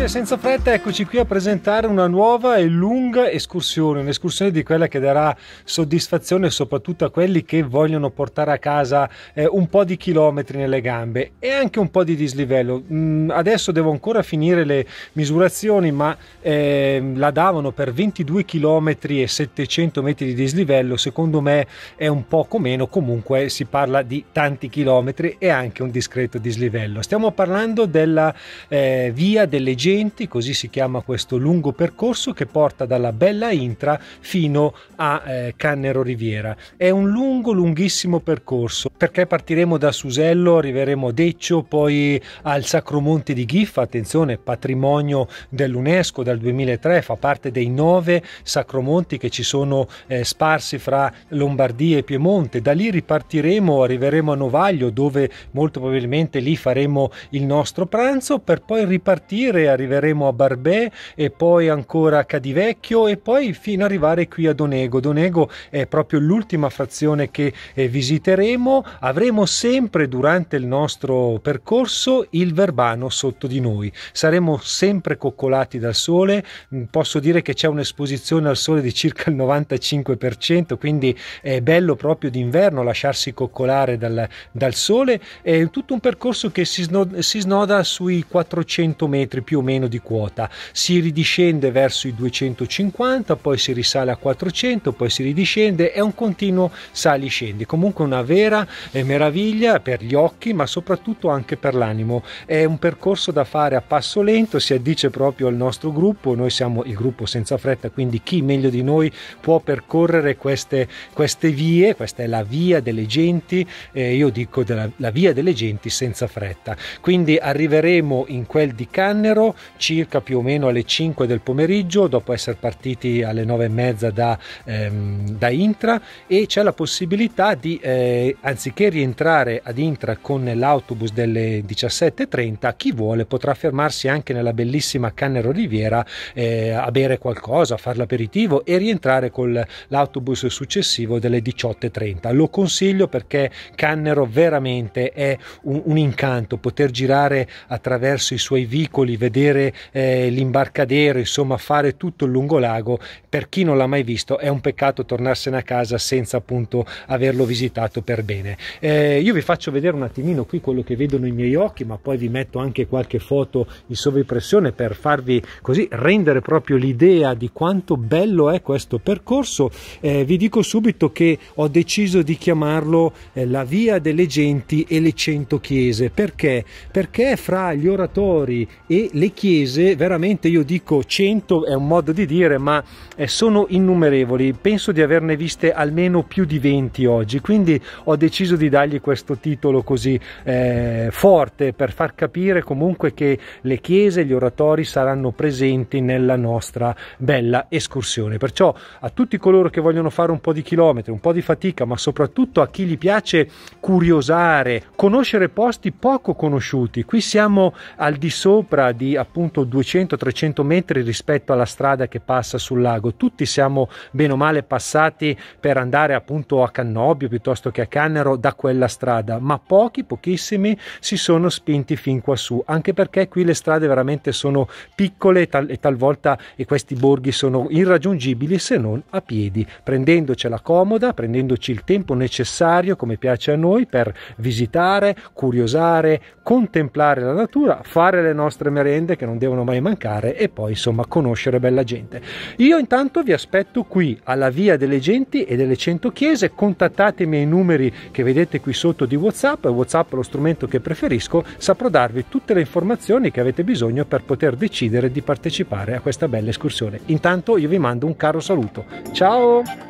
amici Senza Fretta, eccoci qui a presentare una nuova e lunga escursione, un'escursione di quella che darà soddisfazione soprattutto a quelli che vogliono portare a casa eh, un po' di chilometri nelle gambe e anche un po' di dislivello. Mm, adesso devo ancora finire le misurazioni, ma eh, la davano per 22 km e 700 metri di dislivello, secondo me è un poco meno, comunque si parla di tanti chilometri e anche un discreto dislivello. Stiamo parlando della eh, via delle G Agrigenti, così si chiama questo lungo percorso che porta dalla Bella Intra fino a eh, Cannero Riviera. È un lungo, lunghissimo percorso perché partiremo da Susello, arriveremo a Deccio, poi al Sacro Monte di Giffa, attenzione, patrimonio dell'UNESCO dal 2003, fa parte dei nove sacromonti che ci sono eh, sparsi fra Lombardia e Piemonte. Da lì ripartiremo, arriveremo a Novaglio dove molto probabilmente lì faremo il nostro pranzo per poi ripartire a arriveremo a Barbè e poi ancora a Cadivecchio e poi fino ad arrivare qui a Donego. Donego è proprio l'ultima frazione che eh, visiteremo. Avremo sempre durante il nostro percorso il Verbano sotto di noi. Saremo sempre coccolati dal sole. Mm, posso dire che c'è un'esposizione al sole di circa il 95%, quindi è bello proprio d'inverno lasciarsi coccolare dal, dal sole. È tutto un percorso che si, snoda, si snoda sui 400 metri più o meno meno di quota, si ridiscende verso i 250, poi si risale a 400, poi si ridiscende, è un continuo sali scendi, comunque una vera eh, meraviglia per gli occhi ma soprattutto anche per l'animo, è un percorso da fare a passo lento, si addice proprio al nostro gruppo, noi siamo il gruppo senza fretta, quindi chi meglio di noi può percorrere queste, queste vie, questa è la via delle genti, eh, io dico della, la via delle genti senza fretta. Quindi arriveremo in quel di Cannero circa più o meno alle 5 del pomeriggio dopo essere partiti alle 9 e mezza da, ehm, da Intra e c'è la possibilità di eh, anziché rientrare ad Intra con l'autobus delle 17.30 chi vuole potrà fermarsi anche nella bellissima Cannero Riviera eh, a bere qualcosa, a fare l'aperitivo e rientrare con l'autobus successivo delle 18.30 lo consiglio perché Cannero veramente è un, un incanto poter girare attraverso i suoi vicoli vedere vedere eh, l'imbarcadero, insomma fare tutto il lungolago, per chi non l'ha mai visto è un peccato tornarsene a casa senza appunto averlo visitato per bene. Eh, io vi faccio vedere un attimino qui quello che vedono i miei occhi, ma poi vi metto anche qualche foto in sovrappressione per farvi così rendere proprio l'idea di quanto bello è questo percorso. Eh, vi dico subito che ho deciso di chiamarlo eh, la via delle genti e le cento chiese perché? Perché fra gli oratori e le chiese, veramente io dico 100 è un modo di dire, ma eh, sono innumerevoli, penso di averne viste almeno più di 20 oggi, quindi ho deciso di dargli questo titolo così eh, forte per far capire comunque che le chiese, gli oratori saranno presenti nella nostra bella escursione. Perciò a tutti coloro che vogliono fare un po' di chilometri, un po' di fatica, ma soprattutto a chi gli piace curiosare, conoscere posti poco conosciuti, qui siamo al di sopra di appunto appunto 200-300 metri rispetto alla strada che passa sul lago. Tutti siamo bene o male passati per andare appunto a Cannobio piuttosto che a Cannero da quella strada, ma pochi, pochissimi si sono spinti fin quassù, anche perché qui le strade veramente sono piccole e, tal- e talvolta e questi borghi sono irraggiungibili se non a piedi, prendendocela comoda, prendendoci il tempo necessario, come piace a noi, per visitare, curiosare, contemplare la natura, fare le nostre merende vicende che non devono mai mancare e poi insomma conoscere bella gente. Io intanto vi aspetto qui alla Via delle Genti e delle Cento Chiese, contattatemi ai numeri che vedete qui sotto di Whatsapp, Whatsapp è lo strumento che preferisco, saprò darvi tutte le informazioni che avete bisogno per poter decidere di partecipare a questa bella escursione. Intanto io vi mando un caro saluto, ciao!